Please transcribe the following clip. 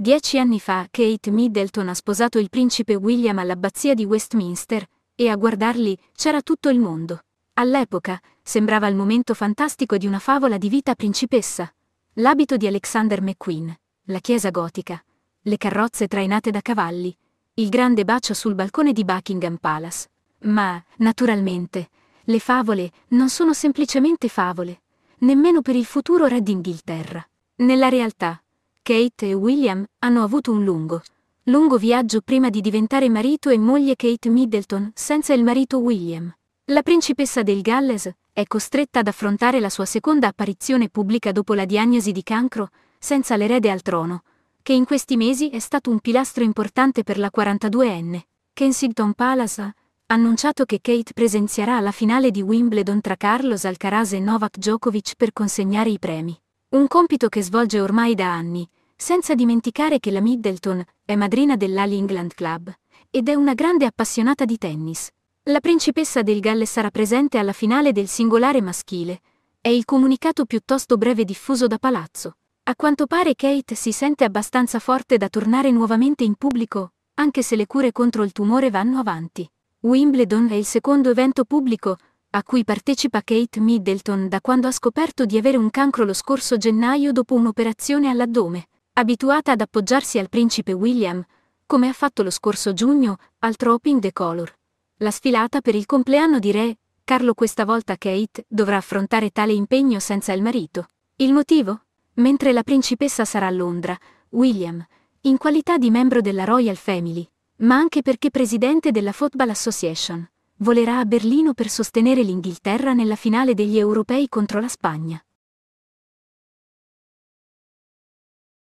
Dieci anni fa Kate Middleton ha sposato il principe William all'abbazia di Westminster, e a guardarli c'era tutto il mondo. All'epoca sembrava il momento fantastico di una favola di vita principessa. L'abito di Alexander McQueen, la chiesa gotica, le carrozze trainate da cavalli, il grande bacio sul balcone di Buckingham Palace. Ma, naturalmente, le favole non sono semplicemente favole, nemmeno per il futuro re d'Inghilterra. Nella realtà, Kate e William hanno avuto un lungo, lungo viaggio prima di diventare marito e moglie Kate Middleton senza il marito William. La principessa del Galles è costretta ad affrontare la sua seconda apparizione pubblica dopo la diagnosi di cancro, senza l'erede al trono, che in questi mesi è stato un pilastro importante per la 42enne. Kensington Palace ha annunciato che Kate presenzierà la finale di Wimbledon tra Carlos Alcaraz e Novak Djokovic per consegnare i premi. Un compito che svolge ormai da anni, senza dimenticare che la Middleton è madrina dell'Ali England Club ed è una grande appassionata di tennis. La principessa del Galles sarà presente alla finale del singolare maschile. È il comunicato piuttosto breve diffuso da Palazzo. A quanto pare Kate si sente abbastanza forte da tornare nuovamente in pubblico, anche se le cure contro il tumore vanno avanti. Wimbledon è il secondo evento pubblico a cui partecipa Kate Middleton da quando ha scoperto di avere un cancro lo scorso gennaio dopo un'operazione all'addome abituata ad appoggiarsi al principe William, come ha fatto lo scorso giugno al Troping the Color. La sfilata per il compleanno di Re, Carlo questa volta Kate dovrà affrontare tale impegno senza il marito. Il motivo? Mentre la principessa sarà a Londra, William, in qualità di membro della Royal Family, ma anche perché presidente della Football Association, volerà a Berlino per sostenere l'Inghilterra nella finale degli europei contro la Spagna.